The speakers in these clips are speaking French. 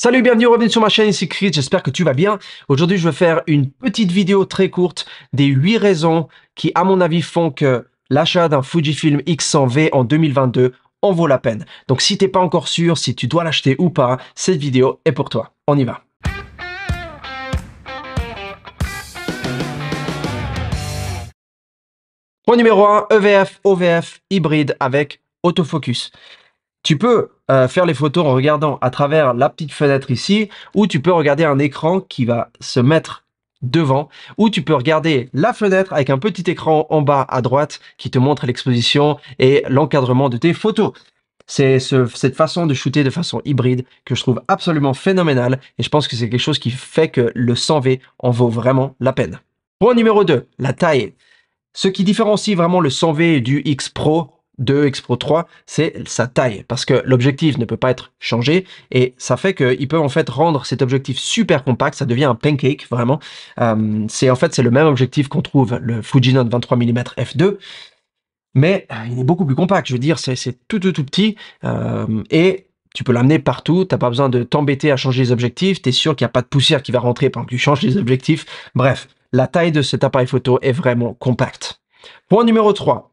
Salut, bienvenue, bienvenue sur ma chaîne, ici Chris, j'espère que tu vas bien. Aujourd'hui, je vais faire une petite vidéo très courte des 8 raisons qui, à mon avis, font que l'achat d'un Fujifilm X100V en 2022 en vaut la peine. Donc si t'es pas encore sûr si tu dois l'acheter ou pas, cette vidéo est pour toi. On y va. Point numéro 1, EVF, OVF, hybride avec autofocus. Tu peux euh, faire les photos en regardant à travers la petite fenêtre ici, ou tu peux regarder un écran qui va se mettre devant, ou tu peux regarder la fenêtre avec un petit écran en bas à droite qui te montre l'exposition et l'encadrement de tes photos. C'est cette façon de shooter de façon hybride que je trouve absolument phénoménale et je pense que c'est quelque chose qui fait que le 100V en vaut vraiment la peine. Point numéro 2, la taille. Ce qui différencie vraiment le 100V du X Pro 2, X-Pro 3, c'est sa taille, parce que l'objectif ne peut pas être changé, et ça fait qu'il peut en fait rendre cet objectif super compact, ça devient un pancake, vraiment. Euh, c'est en fait, c'est le même objectif qu'on trouve, le Fujinon 23 mm f2, mais euh, il est beaucoup plus compact, je veux dire, c'est tout tout tout petit, euh, et tu peux l'amener partout, t'as pas besoin de t'embêter à changer les objectifs, tu es sûr qu'il n'y a pas de poussière qui va rentrer pendant que tu changes les objectifs, bref. La taille de cet appareil photo est vraiment compacte. Point numéro 3,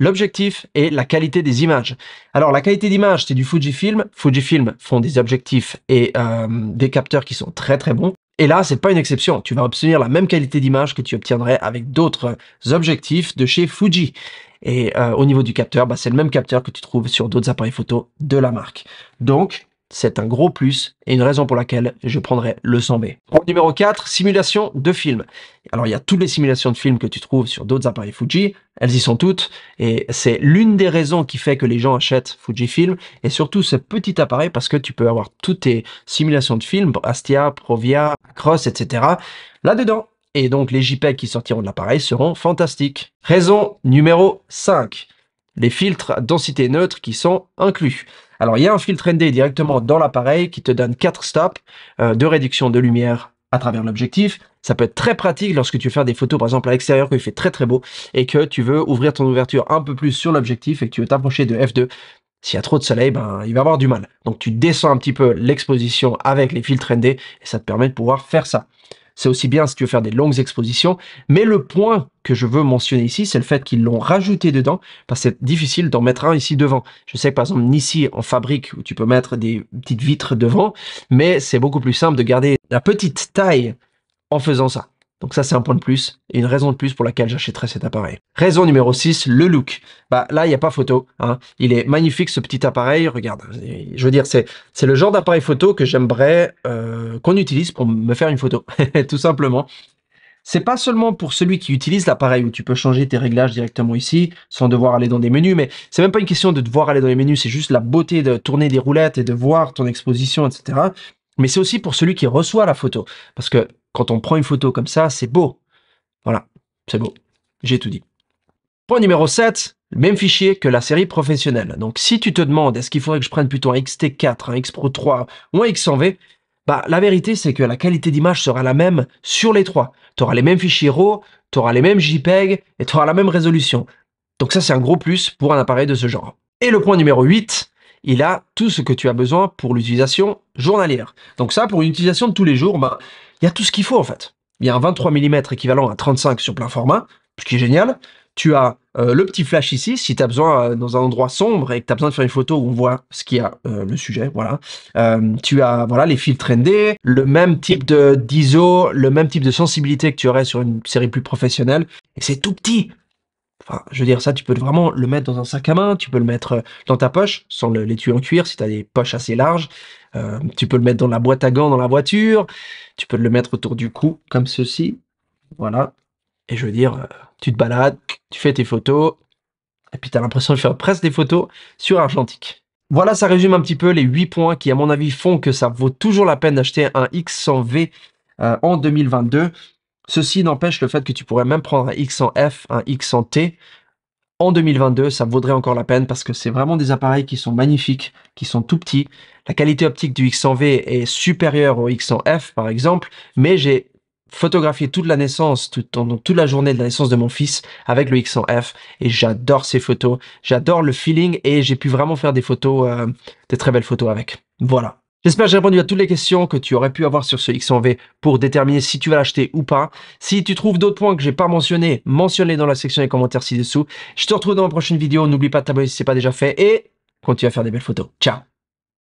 L'objectif et la qualité des images. Alors la qualité d'image, c'est du Fujifilm. Fujifilm font des objectifs et euh, des capteurs qui sont très très bons. Et là, c'est pas une exception. Tu vas obtenir la même qualité d'image que tu obtiendrais avec d'autres objectifs de chez Fuji. Et euh, au niveau du capteur, bah, c'est le même capteur que tu trouves sur d'autres appareils photo de la marque. Donc, c'est un gros plus et une raison pour laquelle je prendrai le 100B. Point numéro 4, simulation de film. Alors il y a toutes les simulations de films que tu trouves sur d'autres appareils Fuji, elles y sont toutes et c'est l'une des raisons qui fait que les gens achètent Fujifilm et surtout ce petit appareil parce que tu peux avoir toutes tes simulations de films, Astia, Provia, Cross, etc. là-dedans. Et donc les JPEG qui sortiront de l'appareil seront fantastiques. Raison numéro 5, les filtres à densité neutre qui sont inclus. Alors, il y a un filtre ND directement dans l'appareil qui te donne 4 stops euh, de réduction de lumière à travers l'objectif. Ça peut être très pratique lorsque tu veux faire des photos, par exemple, à l'extérieur, quand il fait très très beau et que tu veux ouvrir ton ouverture un peu plus sur l'objectif et que tu veux t'approcher de F2. S'il y a trop de soleil, ben, il va avoir du mal. Donc, tu descends un petit peu l'exposition avec les filtres ND et ça te permet de pouvoir faire ça c'est aussi bien si tu veux faire des longues expositions. Mais le point que je veux mentionner ici, c'est le fait qu'ils l'ont rajouté dedans, parce que c'est difficile d'en mettre un ici devant. Je sais que par exemple, ici, en fabrique, où tu peux mettre des petites vitres devant, mais c'est beaucoup plus simple de garder la petite taille en faisant ça. Donc ça, c'est un point de plus et une raison de plus pour laquelle j'achèterai cet appareil. Raison numéro 6, le look. Bah là, il n'y a pas photo. Hein. Il est magnifique ce petit appareil. Regarde, je veux dire, c'est c'est le genre d'appareil photo que j'aimerais euh, qu'on utilise pour me faire une photo, tout simplement. C'est pas seulement pour celui qui utilise l'appareil où tu peux changer tes réglages directement ici sans devoir aller dans des menus, mais c'est même pas une question de devoir aller dans les menus, c'est juste la beauté de tourner des roulettes et de voir ton exposition, etc mais c'est aussi pour celui qui reçoit la photo. Parce que quand on prend une photo comme ça, c'est beau. Voilà, c'est beau. J'ai tout dit. Point numéro 7, le même fichier que la série professionnelle. Donc si tu te demandes est-ce qu'il faudrait que je prenne plutôt un XT4, un X-Pro 3 ou un X100V, bah, la vérité c'est que la qualité d'image sera la même sur les trois. Tu auras les mêmes fichiers RAW, tu auras les mêmes JPEG et tu auras la même résolution. Donc ça c'est un gros plus pour un appareil de ce genre. Et le point numéro 8, il a tout ce que tu as besoin pour l'utilisation journalière. Donc ça, pour une utilisation de tous les jours, ben, il y a tout ce qu'il faut en fait. Il y a un 23 mm équivalent à 35 sur plein format, ce qui est génial. Tu as euh, le petit flash ici, si tu as besoin euh, dans un endroit sombre et que tu as besoin de faire une photo où on voit ce qu'il y a, euh, le sujet, voilà. tu as voilà les filtres ND, le même type de d'ISO, le même type de sensibilité que tu aurais sur une série plus professionnelle. Et c'est tout petit je veux dire, ça, tu peux vraiment le mettre dans un sac à main, tu peux le mettre euh, dans ta poche, sans tuer en cuir, si tu as des poches assez larges. Euh, tu peux le mettre dans la boîte à gants dans la voiture, tu peux le mettre autour du cou, comme ceci. Voilà. Et je veux dire, euh, tu te balades, tu fais tes photos, et puis tu as l'impression de faire presque des photos sur Argentique. Voilà, ça résume un petit peu les 8 points qui, à mon avis, font que ça vaut toujours la peine d'acheter un X100V en 2022. Ceci n'empêche le fait que tu pourrais même prendre un X 100 F, un X 100 T. En 2022, ça vaudrait encore la peine parce que c'est vraiment des appareils qui sont magnifiques, qui sont tout petits. La qualité optique du x 100 v est supérieure au x 100 f par exemple, mais j'ai photographié toute la naissance, toute la journée de la naissance de mon fils avec le X100F et j'adore ces photos, j'adore le feeling et j'ai pu vraiment faire des photos, euh, des très belles photos avec. Voilà. J'espère que j'ai répondu à toutes les questions que tu aurais pu avoir sur ce X100V pour déterminer si tu vas l'acheter ou pas. Si tu trouves d'autres points que j'ai pas mentionnés, mentionne-les dans la section des commentaires ci-dessous. Je te retrouve dans ma prochaine vidéo. N'oublie pas de t'abonner si ce n'est pas déjà fait et continue à faire des belles photos. Ciao